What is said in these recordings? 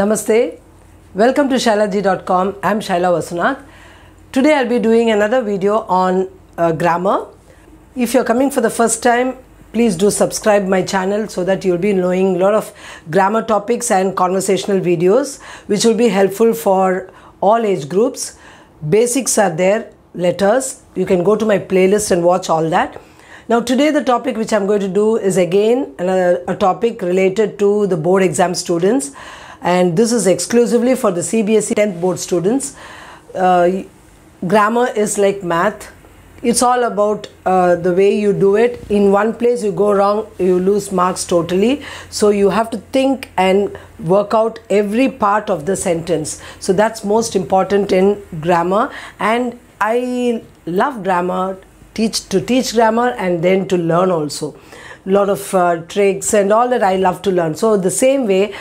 Namaste. Welcome to Shailaj.com. I'm Shaila Vasunath. Today I'll be doing another video on uh, grammar. If you're coming for the first time, please do subscribe my channel so that you'll be knowing a lot of grammar topics and conversational videos which will be helpful for all age groups. Basics are there, letters. You can go to my playlist and watch all that. Now today the topic which I'm going to do is again another a topic related to the board exam students and this is exclusively for the CBSE 10th board students. Uh, grammar is like math. It's all about uh, the way you do it. In one place you go wrong, you lose marks totally. So you have to think and work out every part of the sentence. So that's most important in grammar. And I love grammar, teach to teach grammar and then to learn also lot of uh, tricks and all that I love to learn. So the same way,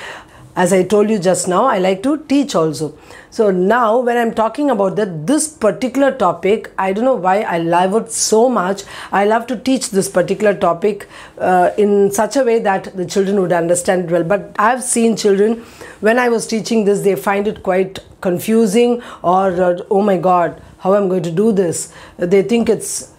as I told you just now, I like to teach also. So now when I'm talking about that, this particular topic, I don't know why I love it so much. I love to teach this particular topic uh, in such a way that the children would understand well. But I've seen children, when I was teaching this, they find it quite confusing or, uh, oh my God, how I'm going to do this. They think it's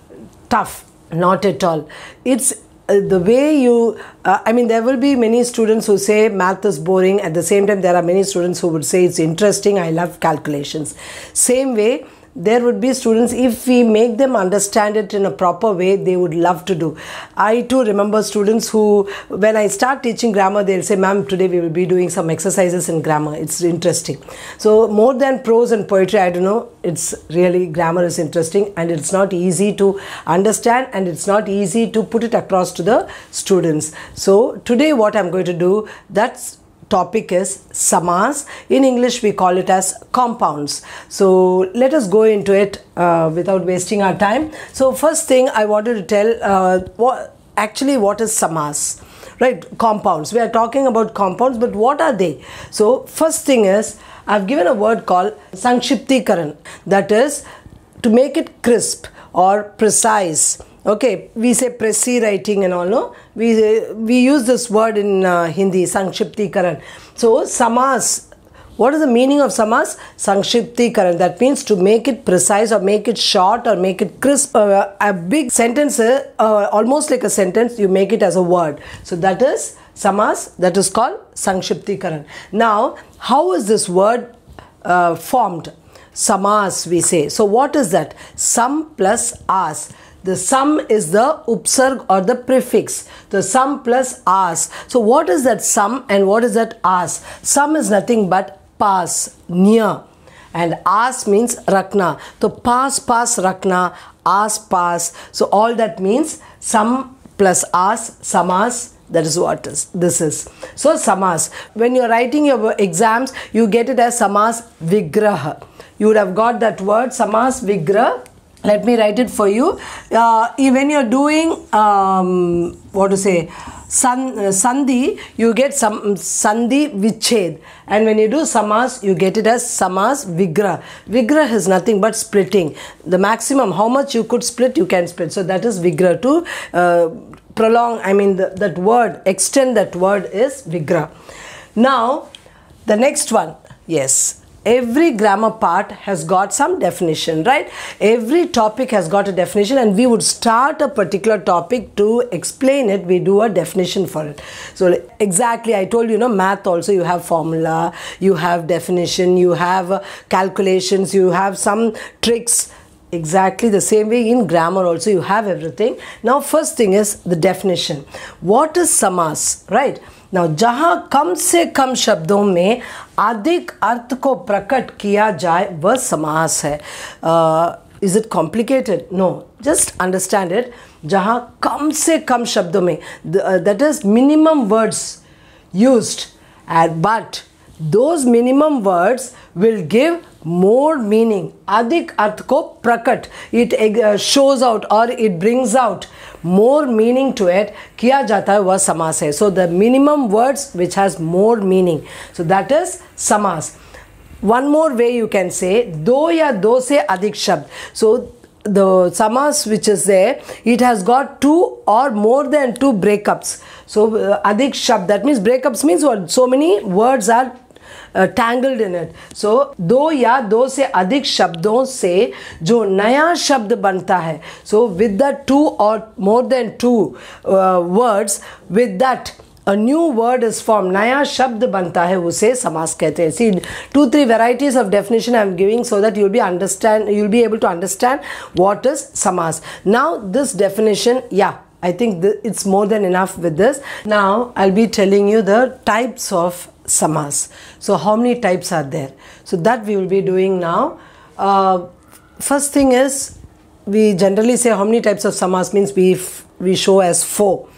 tough. Not at all. It's uh, the way you, uh, I mean, there will be many students who say math is boring. At the same time, there are many students who would say it's interesting. I love calculations. Same way, there would be students if we make them understand it in a proper way they would love to do i too remember students who when i start teaching grammar they'll say ma'am today we will be doing some exercises in grammar it's interesting so more than prose and poetry i don't know it's really grammar is interesting and it's not easy to understand and it's not easy to put it across to the students so today what i'm going to do that's topic is samas. In English, we call it as compounds. So let us go into it uh, without wasting our time. So first thing I wanted to tell uh, what actually what is samas, right? Compounds. We are talking about compounds, but what are they? So first thing is I've given a word called sankshiptikaran. That is to make it crisp or precise Okay, we say pressy writing and all, no? We, we use this word in uh, Hindi, karan. So, samas, what is the meaning of samas? karan. That means to make it precise or make it short or make it crisp. Uh, a big sentence, uh, uh almost like a sentence, you make it as a word. So, that is samas, that is called karan. Now, how is this word uh, formed? Samas, we say. So, what is that? Sam plus as. The sum is the upsarg or the prefix. The sum plus as. So what is that sum and what is that as? Sum is nothing but pass, near. And as means rakna. So pass, pass, rakna, as, pass. So all that means sum plus as, samas, that is what is, this is. So samas. When you're writing your exams, you get it as samas vigraha. You would have got that word samas vigraha let me write it for you uh, when you're doing um, what to say san, uh, sandhi you get some sandhi vichhed and when you do samas you get it as samas vigra vigra is nothing but splitting the maximum how much you could split you can split so that is vigra to uh, prolong i mean the, that word extend that word is vigra now the next one yes every grammar part has got some definition right every topic has got a definition and we would start a particular topic to explain it we do a definition for it so exactly i told you, you know math also you have formula you have definition you have calculations you have some tricks exactly the same way in grammar also you have everything now first thing is the definition what is samas right ना जहाँ कम से कम शब्दों में अधिक अर्थ को प्रकट किया जाए वह समास है is it complicated no just understand it जहाँ कम से कम शब्दों में that is minimum words use at but those minimum words will give more meaning. Adik arth ko prakat. It uh, shows out or it brings out more meaning to it. Kya jata hai was samas hai. So the minimum words which has more meaning. So that is samas. One more way you can say do ya do se adik shabd. So the samas which is there it has got two or more than two breakups so uh, adik shabd that means breakups means what so many words are tangled in it so दो या दो से अधिक शब्दों से जो नया शब्द बनता है सो विद द टू और more than two words with that a new word is form नया शब्द बनता है उसे समास कहते हैं see two three varieties of definition I am giving so that you'll be understand you'll be able to understand what is समास now this definition या I think it's more than enough with this now I be telling you the types of samas. So how many types are there? So that we will be doing now. Uh, first thing is we generally say how many types of samas means we we show as four.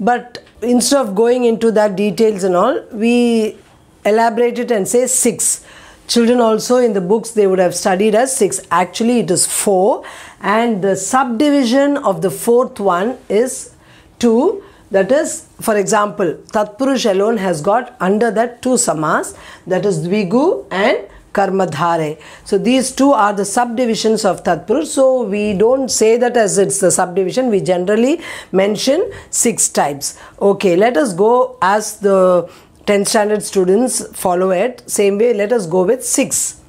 But instead of going into that details and all, we elaborate it and say six. Children also in the books they would have studied as six. Actually it is four and the subdivision of the fourth one is two. That is, for example, Tatpurush alone has got under that two samas, that is Dvigu and Karmadhare. So these two are the subdivisions of Tatpurush. So we don't say that as it's the subdivision, we generally mention six types. Okay, let us go as the 10th standard students follow it. Same way, let us go with six.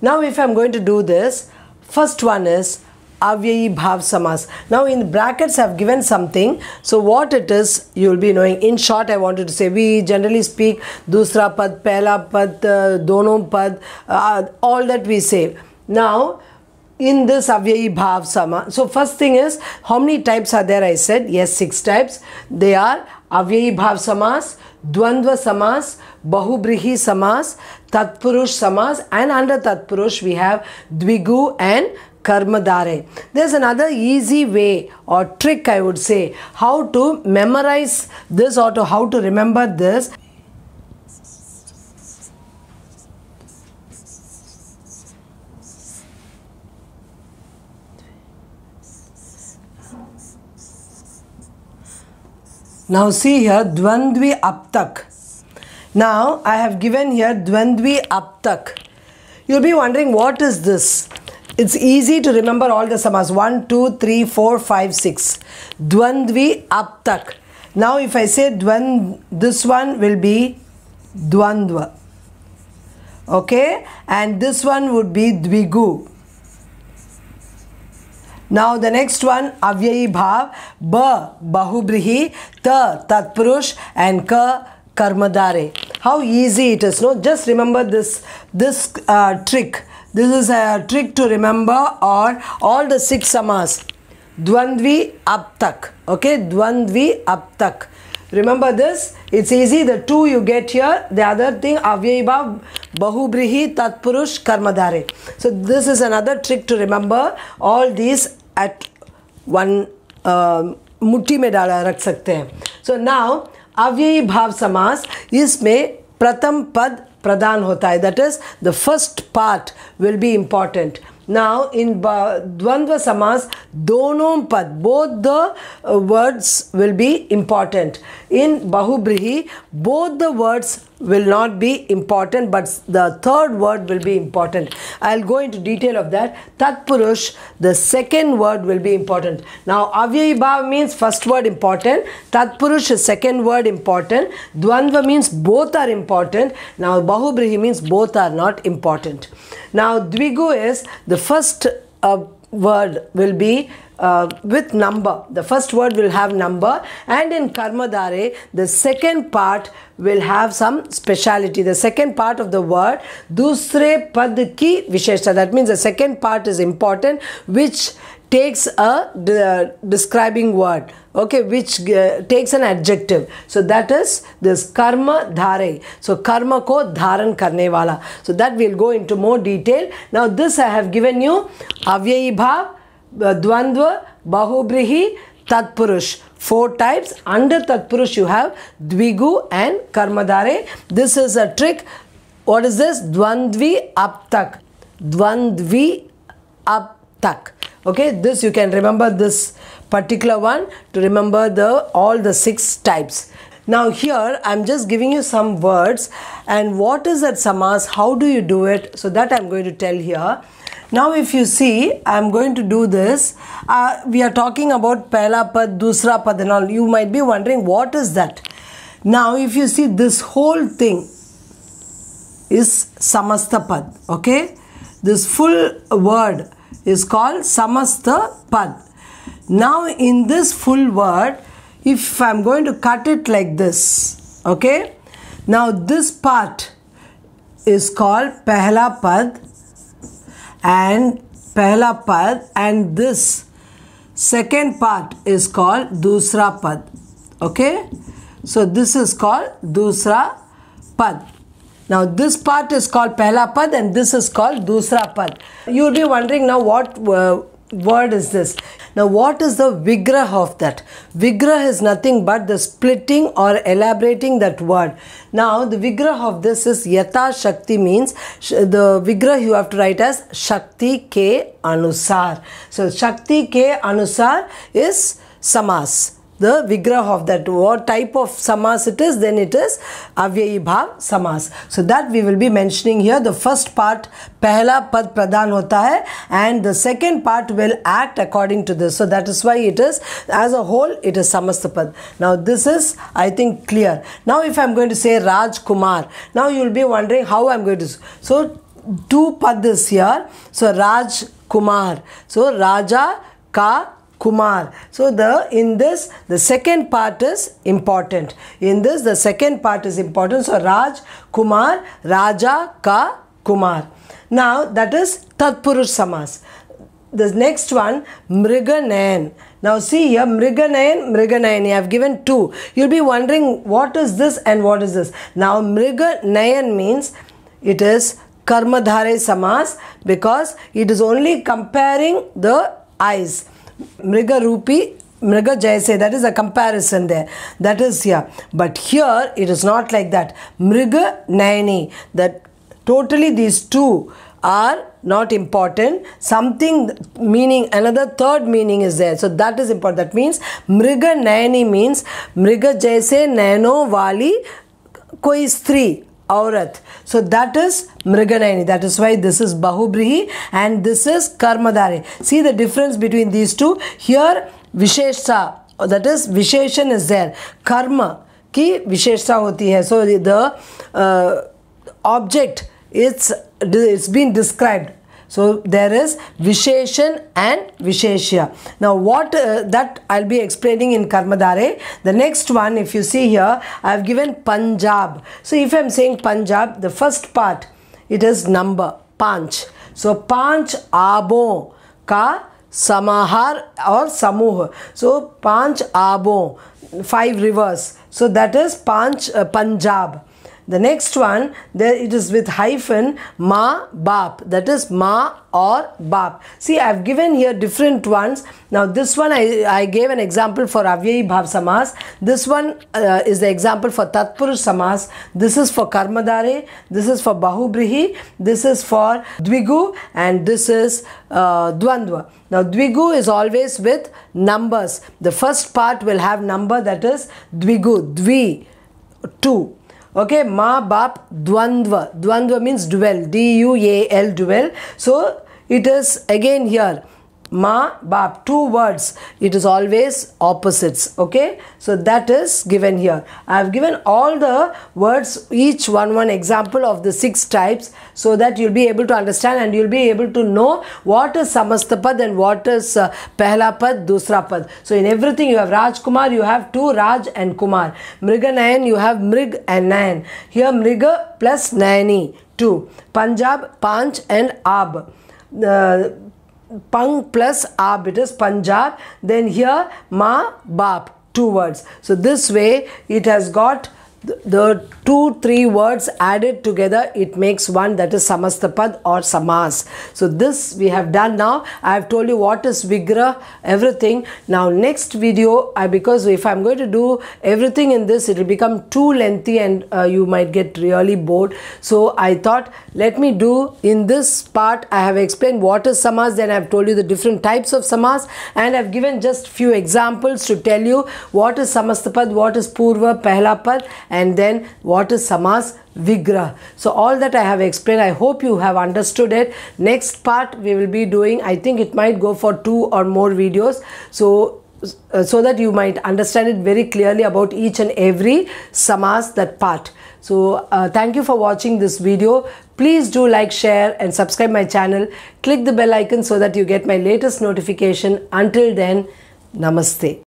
Now if I'm going to do this, first one is Avyayi Bhav Samas. Now in brackets I've given something. So what it is you will be knowing. In short I wanted to say we generally speak Dusra Pad, Pehla Pad, uh, Dono Pad, uh, all that we say. Now in this Avyayi Bhav Sama. So first thing is how many types are there I said. Yes six types. They are Avyayi Bhav Samas, Dwandva Samas, Bahubrihi Samas, Tatpurush Samas and under Tatpurush we have Dvigu and Karmadare. There's another easy way or trick I would say how to memorize this or to how to remember this. Now see here Dvandvi Aptak. Now I have given here Dvandvi Aptak. You'll be wondering what is this? It's easy to remember all the samas. 1, 2, 3, 4, 5, 6. Dwandvi aptak Now if I say dwan, this one will be dwandva. Okay? And this one would be dvigu. Now the next one, avyayi bhav, ba, bahubrihi, ta, tatpurush and ka, karmadare. How easy it is, no? Just remember this, this uh, trick this is a trick to remember और all the six समास द्वंद्वी अब तक okay द्वंद्वी अब तक remember this it's easy the to you get here the other thing अव्ययी भाव बहुब्रीही तत्पुरुष कर्मधारे so this is another trick to remember all this at one मुट्ठी में डाला रख सकते हैं सो नाउ अव्ययी भाव समास इसमें प्रथम पद प्रदान होता है that is the first part will be important now in dvandva samas donom pad both the words will be important in bahubrihi both the words will not be important but the third word will be important i'll go into detail of that tat purush the second word will be important now avyayibhav means first word important tat purush is second word important dvandva means both are important now bahubrihi means both are not important now dvigu is the first uh, word will be uh, with number. The first word will have number and in Karmadare, the second part will have some speciality. The second part of the word, Dusre Pad Ki Visheshta. That means the second part is important which takes a uh, describing word okay which uh, takes an adjective so that is this karma dhare so karma ko dharan karne wala so that we'll go into more detail now this i have given you avyayi bhav uh, Dvandva, Bahubrihi, Tatpurush. Four types. Under Tatpurush you have Dvigu and Karmadare. This is a trick. What is this? Dvandvi Aptak. Dvandvi Aptak. Okay, this you can remember this particular one to remember the all the six types. Now here I'm just giving you some words and what is that samas, how do you do it? So that I'm going to tell here. Now if you see, I'm going to do this. Uh, we are talking about Pehla Pad, Dusra Pad and all. You might be wondering what is that? Now if you see this whole thing is Samasta Pad. Okay. This full word is called Samasta Pad. Now in this full word, if I'm going to cut it like this. Okay. Now this part is called Pehla Pad and पहला पद and this second part is called दूसरा पद okay so this is called दूसरा पद now this part is called पहला पद and this is called दूसरा पद you will be wondering now what uh, word is this. Now, what is the vigrah of that? Vigrah is nothing but the splitting or elaborating that word. Now, the vigrah of this is yata shakti means the vigrah you have to write as shakti ke anusar. So, shakti ke anusar is samas the vigraha of that what type of samas it is then it is avyayi bhav samas so that we will be mentioning here the first part pehla pad pradhan hota hai and the second part will act according to this so that is why it is as a whole it is samastapad now this is i think clear now if i am going to say raj kumar now you will be wondering how i am going to so two padas here so raj kumar so raja ka Kumar. So the in this the second part is important. In this the second part is important. So Raj Kumar Raja Ka Kumar. Now that is Tatpurush Samas. The next one Mriganayan. Now see here Mriganayan, Mriganayan. I have given two. You'll be wondering what is this and what is this. Now Mriganayan means it is Karmadhare Samas because it is only comparing the eyes. Mriga Rupi Mriga Jayase, that is a comparison there. That is here. But here it is not like that. Mriga Nayani, that totally these two are not important something meaning another third meaning is there so that is important that means mriga nayani means mriga Jayase naino wali koi stree aurat. So that is Mriganayani. That is why this is Bahubrihi and this is Karmadari. See the difference between these two. Here Vishesha, that is Visheshan is there. Karma की विशेषता होती है so the object it's it's been described So there is Visheshan and Visheshya. Now what uh, that I'll be explaining in Karmadare. The next one if you see here I've given Punjab. So if I'm saying Punjab the first part it is number Panch. So Panch Abon ka Samahar or Samuh. So Panch Abon five rivers. So that is Panch uh, Punjab. The next one, there it is with hyphen ma bap. That is ma or bap. See, I have given here different ones. Now this one I, I gave an example for Avyayi Bhav Samas. This one uh, is the example for Tatpurush Samas. This is for Karmadare. This is for Bahubrihi. This is for Dvigu. And this is uh, Now Dvigu is always with numbers. The first part will have number that is Dvigu. Dvi. 2 okay ma bap dwandva dwandva means dual. d u a l dual. so it is again here ma bab two words it is always opposites okay so that is given here i have given all the words each one one example of the six types so that you'll be able to understand and you'll be able to know what is samastapad and what is uh, pehla pad pad so in everything you have rajkumar you have two raj and kumar mriganayan you have mrig and nayan here mriga plus nayani two punjab panch and ab uh, pang plus ab it is Punjab then here ma bab two words so this way it has got the, two three words added together it makes one that is samastapad or samas so this we have done now i have told you what is vigra everything now next video I, because if i'm going to do everything in this it will become too lengthy and uh, you might get really bored so i thought let me do in this part i have explained what is samas then i've told you the different types of samas and i've given just few examples to tell you what is samastapad what is purva pad and then what is samas vigra so all that i have explained i hope you have understood it next part we will be doing i think it might go for two or more videos so uh, so that you might understand it very clearly about each and every samas that part so uh, thank you for watching this video please do like share and subscribe my channel click the bell icon so that you get my latest notification until then namaste